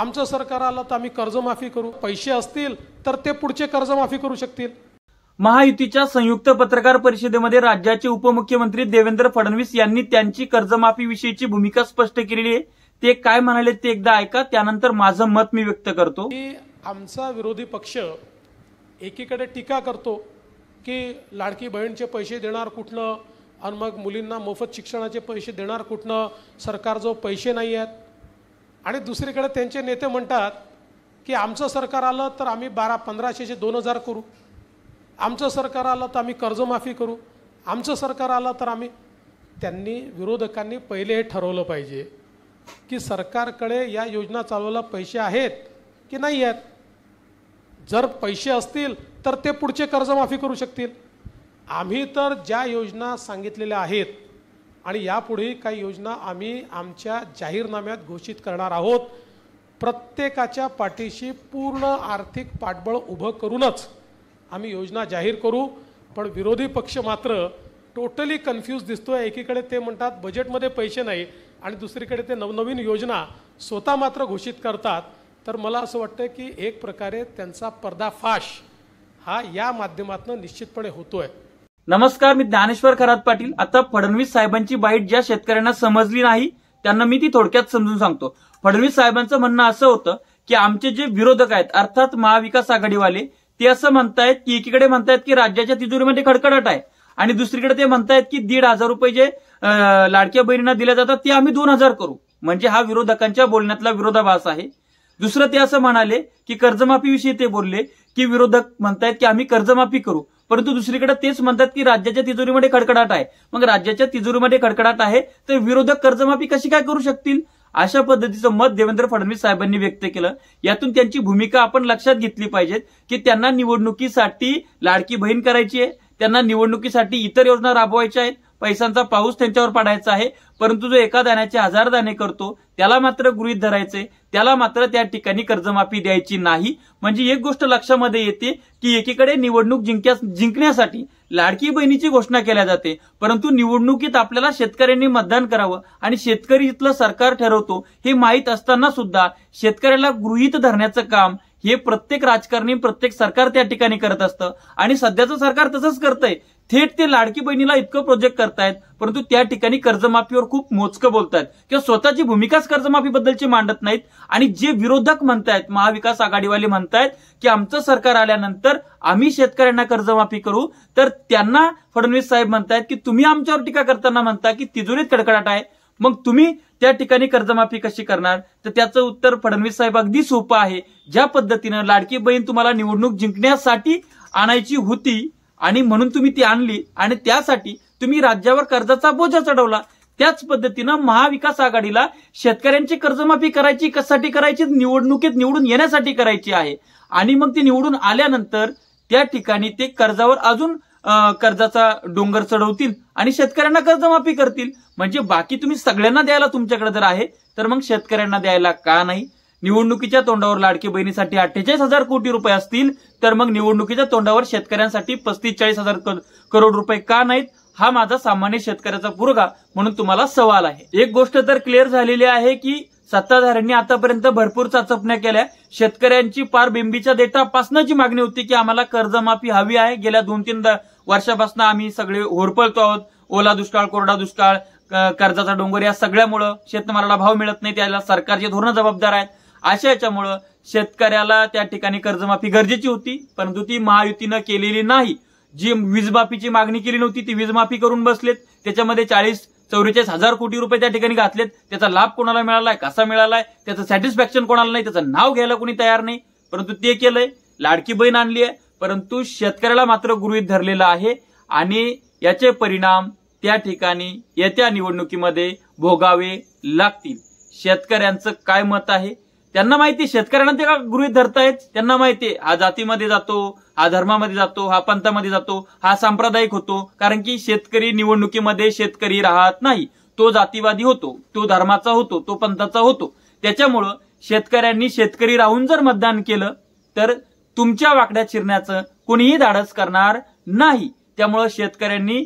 आमचं सरकार आलं तर आम्ही कर्जमाफी करू पैसे असतील तर ते पुढचे कर्जमाफी करू शकतील महायुतीच्या संयुक्त पत्रकार परिषदेमध्ये राज्याचे उपमुख्यमंत्री देवेंद्र फडणवीस यांनी त्यांची कर्जमाफीविषयीची भूमिका स्पष्ट केलेली आहे ते काय म्हणाले ते एकदा ऐका त्यानंतर माझं मत मी व्यक्त करतो की आमचा विरोधी पक्ष एकीकडे टीका करतो की लाडकी बहीणचे पैसे देणार कुठनं आणि मग मुलींना मोफत शिक्षणाचे पैसे देणार कुठनं सरकार जो पैसे नाही आहेत आणि दुसरीकडे त्यांचे नेते म्हणतात की आमचं सरकार आलं तर आम्ही बारा पंधराशेचे दोन हजार करू आमचं सरकार आलं तर आम्ही कर्जमाफी करू आमचं सरकार आलं तर आम्ही त्यांनी विरोधकांनी पहिले हे ठरवलं पाहिजे की सरकारकडे या योजना चालवायला पैसे आहेत की नाही आहेत जर पैसे असतील तर ते पुढचे कर्जमाफी करू शकतील आम्ही तर ज्या योजना सांगितलेल्या आहेत आणि यापुढेही काही योजना आम्ही आमच्या जाहीरनाम्यात घोषित करणार आहोत प्रत्येकाच्या पाठीशी पूर्ण आर्थिक पाठबळ उभं करूनच आम्ही योजना जाहीर करू पण विरोधी पक्ष मात्र टोटली कन्फ्यूज दिसतो आहे एकीकडे ते म्हणतात बजेटमध्ये पैसे नाही आणि दुसरीकडे ते नवनवीन योजना स्वतः मात्र घोषित करतात तर मला असं वाटतं की एक प्रकारे त्यांचा पर्दाफाश हा या माध्यमातून निश्चितपणे होतो आहे नमस्कार मी ज्ञानेश्वर खरात पाटील आता फडणवीस साहेबांची बाईट ज्या शेतकऱ्यांना समजली नाही त्यांना मी ती थोडक्यात समजून सांगतो फडणवीस साहेबांचं म्हणणं असं होतं की आमचे जे विरोधक आहेत अर्थात महाविकास आघाडीवाले ते असं म्हणतायत की एकीकडे म्हणतायत की राज्याच्या तिजोरीमध्ये खडखडाट आहे आणि दुसरीकडे ते म्हणतायत की दीड हजार रुपये जे लाडक्या बहिणींना दिल्या जातात ते आम्ही दोन हजार करू म्हणजे हा विरोधकांच्या बोलण्यातला विरोधाभास आहे दुसरं ते असं म्हणाले की कर्जमाफीविषयी ते बोलले की विरोधक म्हणतायत की आम्ही कर्जमाफी करू परंतु दुसरीकडे तेच म्हणतात की राज्याच्या तिजोरीमध्ये खडकडाट आहे मग राज्याच्या तिजोरीमध्ये खडकडाट आहे तर विरोधक कर्जमाफी कशी काय करू शकतील अशा पद्धतीचं मत देवेंद्र फडणवीस साहेबांनी व्यक्त केलं यातून त्यांची भूमिका आपण लक्षात घेतली पाहिजे की त्यांना निवडणुकीसाठी लाडकी बहीण करायची आहे त्यांना निवडणुकीसाठी इतर योजना राबवायच्या आहेत पैशांचा पाऊस त्यांच्यावर पडायचा आहे परंतु जो एका दाण्याचे हजार दाणे करतो त्याला मात्र गृहित धरायचे त्याला मात्र त्या ठिकाणी कर्जमाफी द्यायची नाही म्हणजे एक गोष्ट लक्षामध्ये येते की एकीकडे निवडणूक जिंक्यास जिंकण्यासाठी लाडकी बहिणीची घोषणा केल्या जाते परंतु निवडणुकीत आपल्याला शेतकऱ्यांनी मतदान करावं आणि शेतकरी इथलं सरकार ठरवतो हे माहीत असताना सुद्धा शेतकऱ्याला गृहित धरण्याचं काम हे प्रत्येक राजकारणी प्रत्येक सरकार त्या ठिकाणी करत असतं आणि सध्याचं सरकार तसंच करतंय थेट ते लाडकी बहिणीला इतकं प्रोजेक्ट करतायत परंतु त्या ठिकाणी कर्जमाफीवर खूप मोजकं बोलतायत किंवा स्वतःची भूमिकाच कर्जमाफीबद्दलची मांडत नाहीत आणि जे विरोधक म्हणतायत महाविकास आघाडीवाले म्हणतायत की आमचं सरकार आल्यानंतर आम्ही शेतकऱ्यांना कर्जमाफी करू तर त्यांना फडणवीस साहेब म्हणतायत की तुम्ही आमच्यावर टीका करताना म्हणता की तिजोरीत कडकडाट आहे मग तुम्ही त्या ठिकाणी कर्जमाफी कशी करणार तर त्याचं उत्तर फडणवीस साहेब अगदी सोपं आहे ज्या पद्धतीनं लाडकी बहीण तुम्हाला निवडणूक जिंकण्यासाठी आणायची होती आणि म्हणून तुम्ही ती आणली आणि त्यासाठी तुम्ही राज्यावर कर्जाचा बोजा चढवला त्याच पद्धतीनं महाविकास आघाडीला शेतकऱ्यांची कर्जमाफी करायची कशासाठी करायची निवडणुकीत निवडून येण्यासाठी करायची आहे आणि मग ती निवडून आल्यानंतर त्या ठिकाणी ते कर्जावर अजून कर्जाचा डोंगर चढवतील आणि शेतकऱ्यांना कर्जमाफी करतील म्हणजे बाकी तुम्ही सगळ्यांना द्यायला तुमच्याकडे जर आहे तर मग शेतकऱ्यांना द्यायला का नाही निवडणुकीच्या तोंडावर लाडकी बहिणीसाठी अठ्ठेचाळीस हजार कोटी रुपये असतील तर मग निवडणुकीच्या तोंडावर शेतकऱ्यांसाठी पस्तीस चाळीस हजार करोड रुपये का नाहीत हा माझा सामान्य शेतकऱ्याचा पुरगा म्हणून तुम्हाला सवाल आहे एक गोष्ट तर क्लिअर झालेली आहे की सत्ताधाऱ्यांनी आतापर्यंत भरपूर चाचपण्या केल्या शेतकऱ्यांची पार बिंबीच्या देठापासनं जी मागणी होती की आम्हाला कर्जमाफी हवी आहे गेल्या दोन तीन वर्षापासून आम्ही सगळे होरपळतो आहोत ओला दुष्काळ कोरडा दुष्काळ कर्जाचा डोंगर या सगळ्यामुळं शेतमालाला भाव मिळत नाही त्याला सरकारचे धोरण जबाबदार आहेत अशा याच्यामुळं शेतकऱ्याला त्या ठिकाणी कर्जमाफी गरजेची होती परंतु ती महायुतीनं केलेली नाही जी वीजमाफीची मागणी केली नव्हती ती वीजमाफी करून बसलेत त्याच्यामध्ये चाळीस चौवेचाळीस हजार कोटी रुपये त्या ठिकाणी घातलेत त्याचा लाभ कोणाला मिळालाय कसा मिळालाय त्याचं सॅटिस्फॅक्शन कोणाला नाही त्याचं नाव घ्यायला कोणी तयार नाही परंतु ते केलंय लाडकी बहीण आणली आहे परंतु शेतकऱ्याला मात्र गृहीत धरलेलं आहे आणि याचे परिणाम त्या ठिकाणी येत्या निवडणुकीमध्ये भोगावे लागतील शेतकऱ्यांचं काय मत आहे त्यांना माहिती शेतकऱ्यांना ते का गृहित धरतायत त्यांना माहिती हा जातीमध्ये जातो हा धर्मामध्ये जातो हा पंथामध्ये जातो हा सांप्रदायिक होतो कारण की शेतकरी निवडणुकीमध्ये शेतकरी राहत नाही तो जातीवादी होतो तो धर्माचा होतो तो पंथाचा होतो त्याच्यामुळं शेतकऱ्यांनी शेतकरी राहून जर मतदान केलं तर तुमच्या वाकड्या चिरण्याचं कुणीही धाडस करणार नाही त्यामुळं शेतकऱ्यांनी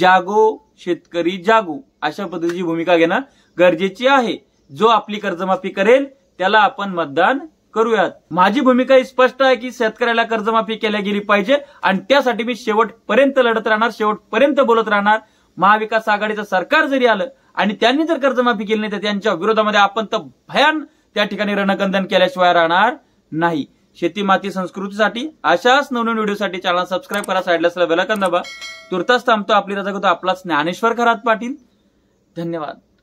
जागो शेतकरी जागो अशा पद्धतीची भूमिका घेणं गरजेची आहे जो आपली कर्जमाफी करेल त्याला आपण मतदान करूयात माझी भूमिका ही स्पष्ट आहे की शेतकऱ्याला कर्जमाफी केल्या गेली पाहिजे आणि त्यासाठी मी शेवटपर्यंत लढत राहणार शेवटपर्यंत बोलत राहणार महाविकास आघाडीचं सरकार जरी आलं आणि त्यांनी जर कर्जमाफी केली नाही तर त्यांच्या विरोधामध्ये आपण तर भयान त्या ठिकाणी रणकंदन केल्याशिवाय राहणार नाही शेती माती संस्कृतीसाठी अशाच नवनवीन व्हिडिओसाठी चॅनल सबस्क्राईब करा साईडला असला बेलाकन दाबा तुर्तास थांबतो आपली रजा करतो आपला ज्ञानेश्वर खरात पाटील धन्यवाद